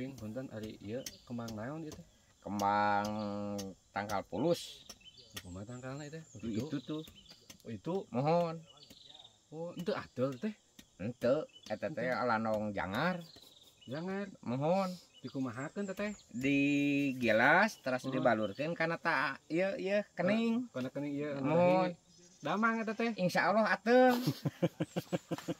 kuping punten Ari iya kembang naon itu kembang tangkal pulus kembang tangkal itu itu tuh oh, itu mohon oh itu adol teh ente eta teh nong jangar jangar mohon dikumahakan teteh di gelas terus oh. dibalurkan karena tak iya iya kening karena kening iya mohon damang teteh insya Allah atuh